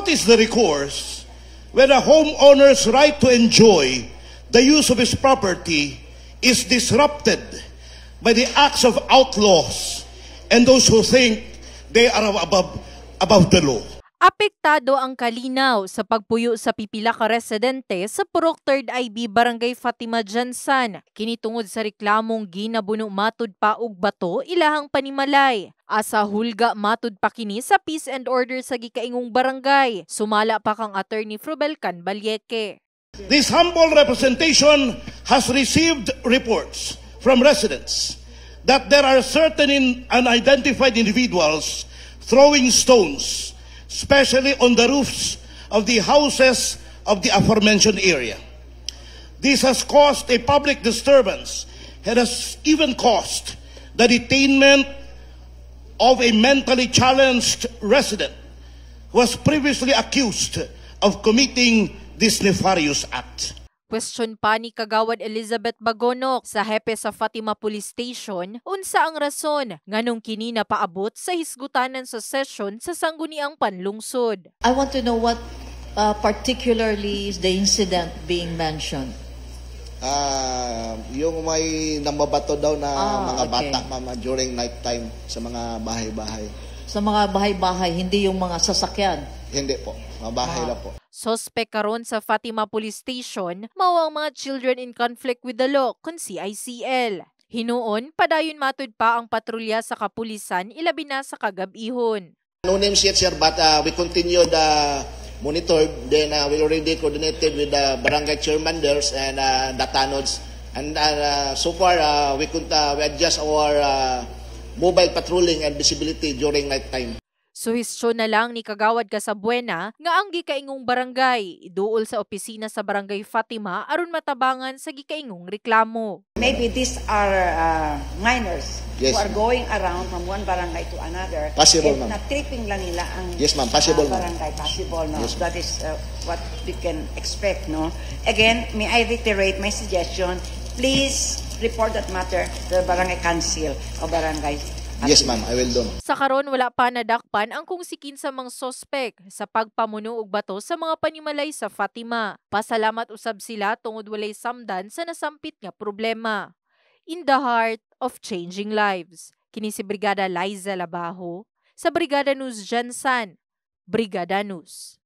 What is the recourse when a homeowner's right to enjoy the use of his property is disrupted by the acts of outlaws and those who think they are above, above the law? Apektado ang kalinaw sa pagpuyo sa pipila ka residente sa Purok 3rd IB Barangay Fatima Jansan. Kinitungod sa reklamong ginabuno matud pa og bato ilahang panimalay. Asa hulga matud pa kini sa peace and order sa gikaingong barangay. Sumala pa kang attorney Frubel Canbalyeke. This humble representation has received reports from residents that there are certain unidentified individuals throwing stones especially on the roofs of the houses of the aforementioned area. This has caused a public disturbance and has even caused the detainment of a mentally challenged resident who was previously accused of committing this nefarious act. Question pa ni Kagawad Elizabeth Bagonok sa hepe sa Fatima Police Station unsa ang rason nganong kini napaabot sa hisgutanan sa session sa sangguniang panlungsod. I want to know what uh, particularly is the incident being mentioned. Uh, yung may nambabato daw na ah, mga okay. bata mama during night time sa mga bahay-bahay sa mga bahay-bahay, hindi yung mga sasakyan. Hindi po, mga bahay ah. lang po. Sospek karon sa Fatima Police Station, mao ang mga children in conflict with the law kun CICL. Hinuon, padayon matud pa ang patrolya sa kapulisan ilabi na sa kagabihon. No names yet sir but uh, we continue the monitor then uh, we already coordinated with the barangay chairman and uh, the tanods and uh, so far uh, we could uh, we adjust our uh, mobile patrolling and visibility during night time. Suhisyon na lang ni Kagawad Kasabuena nga ang gikaingong barangay iduol sa opisina sa Barangay Fatima aron matabangan sa gikaingong reklamo. Maybe these are uh, minors yes, who are going around from one barangay to another. Possible, ma'am. Na-tripping lang nila ang yes, Possible, uh, barangay. Possible, no? Yes, That is uh, what we can expect, no? Again, may I reiterate my suggestion, please report that matter the barangay council o barangay Yes, ma'am. I will do. Sa karon wala pa nadakpan ang kung kungsikin sa mga sospek sa pagpamuno og bato sa mga panimalay sa Fatima. Pasalamat usab sila tungod walay samdan sa nasampit nga problema. In the heart of changing lives. Kini si Brigada Liza Labaho sa Brigada News Jansan, Brigada News.